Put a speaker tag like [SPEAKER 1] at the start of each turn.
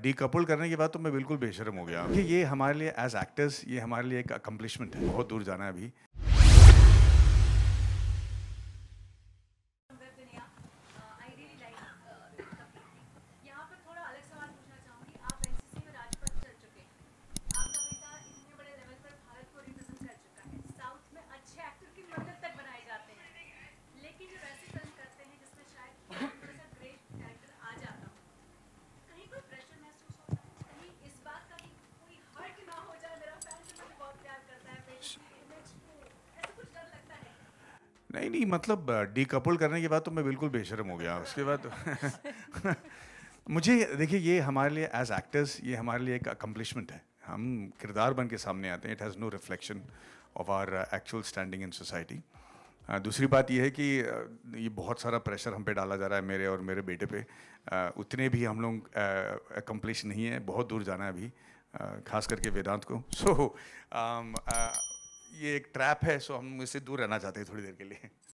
[SPEAKER 1] decouple करने के बाद तो मैं बिल्कुल बेशरम हो गया ये हमारे लिए एज एक्टर्स ये हमारे लिए एक अकम्पलिशमेंट है बहुत दूर जाना है अभी नहीं नहीं मतलब डीकपल करने के बाद तो मैं बिल्कुल बेशरम हो गया उसके बाद मुझे देखिए ये हमारे लिए एज एक्टर्स ये हमारे लिए एक अकम्पलिशमेंट है हम किरदार बन के सामने आते हैं it has no reflection of our actual standing in society दूसरी बात यह है कि ये बहुत सारा प्रेशर हम पे डाला जा रहा है मेरे और मेरे बेटे पे उतने भी हम लोग अकम्पलिश नहीं है बहुत दूर जाना है अभी खास करके वेदांत को सो so, um, uh, ये एक ट्रैप है सो हम इससे दूर रहना चाहते हैं थोड़ी देर के लिए